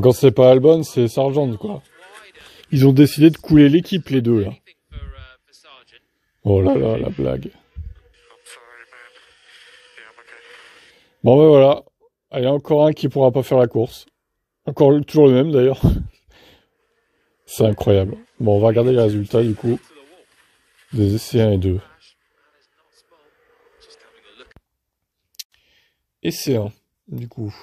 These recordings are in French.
quand c'est pas Albon, c'est Sargent, quoi. Ils ont décidé de couler l'équipe, les deux, là. Oh là là, la blague. Bon, ben voilà. Il y a encore un qui pourra pas faire la course. Encore toujours le même, d'ailleurs. C'est incroyable. Bon, on va regarder les résultats, du coup, des essais 1 et 2. Essai 1, du coup.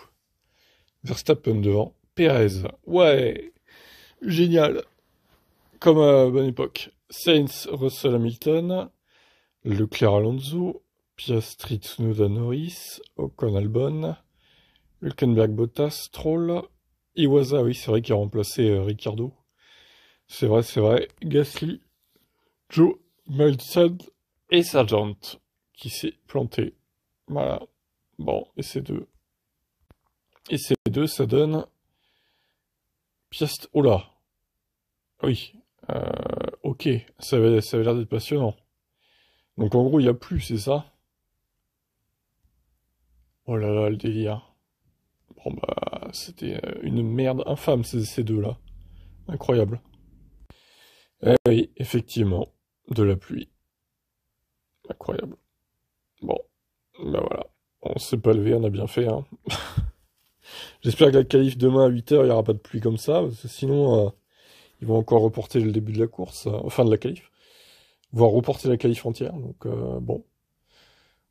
Verstappen devant. Perez. Ouais. Génial. Comme à bonne époque. Sainz, Russell Hamilton, Leclerc Alonso, Piastri Tsunoda Norris, Ocon Albon, Hülkenberg Bottas, Troll, Iwaza, ah oui, c'est vrai qu'il a remplacé euh, Ricardo. C'est vrai, c'est vrai. Gasly, Joe Mulsad et Sargent qui s'est planté. Voilà. Bon, et ces deux. Et ces deux, ça donne Piast. Oh là Oui. Euh, ok, ça avait, ça l'air d'être passionnant. Donc en gros, il n'y a plus, c'est ça Oh là là, le délire. Bon bah, c'était euh, une merde infâme, ces, ces deux-là. Incroyable. Eh oui, effectivement, de la pluie. Incroyable. Bon, bah voilà. On s'est pas levé, on a bien fait, hein. J'espère que la qualif demain à 8h, il n'y aura pas de pluie comme ça, parce que sinon, euh, ils vont encore reporter le début de la course, euh, enfin de la qualif, voire reporter la qualif entière. Donc euh, bon,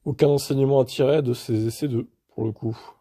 aucun enseignement à tirer de ces essais 2, pour le coup.